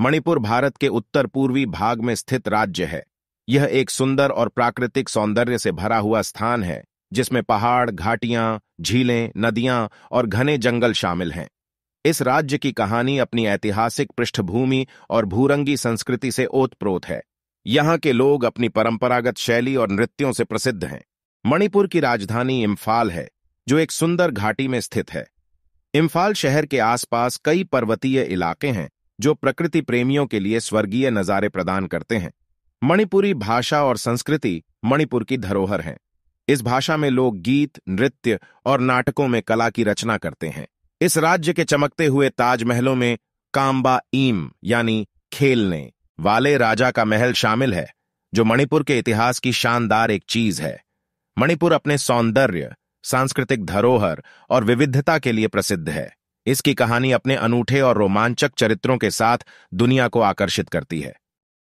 मणिपुर भारत के उत्तर पूर्वी भाग में स्थित राज्य है यह एक सुंदर और प्राकृतिक सौंदर्य से भरा हुआ स्थान है जिसमें पहाड़ घाटियां झीलें नदियां और घने जंगल शामिल हैं इस राज्य की कहानी अपनी ऐतिहासिक पृष्ठभूमि और भूरंगी संस्कृति से ओतप्रोत है यहाँ के लोग अपनी परंपरागत शैली और नृत्यों से प्रसिद्ध हैं मणिपुर की राजधानी इम्फाल है जो एक सुंदर घाटी में स्थित है इम्फाल शहर के आसपास कई पर्वतीय इलाके हैं जो प्रकृति प्रेमियों के लिए स्वर्गीय नज़ारे प्रदान करते हैं मणिपुरी भाषा और संस्कृति मणिपुर की धरोहर है इस भाषा में लोग गीत नृत्य और नाटकों में कला की रचना करते हैं इस राज्य के चमकते हुए ताजमहलों में काम्बा ईम यानी खेलने वाले राजा का महल शामिल है जो मणिपुर के इतिहास की शानदार एक चीज है मणिपुर अपने सौंदर्य सांस्कृतिक धरोहर और विविधता के लिए प्रसिद्ध है इसकी कहानी अपने अनूठे और रोमांचक चरित्रों के साथ दुनिया को आकर्षित करती है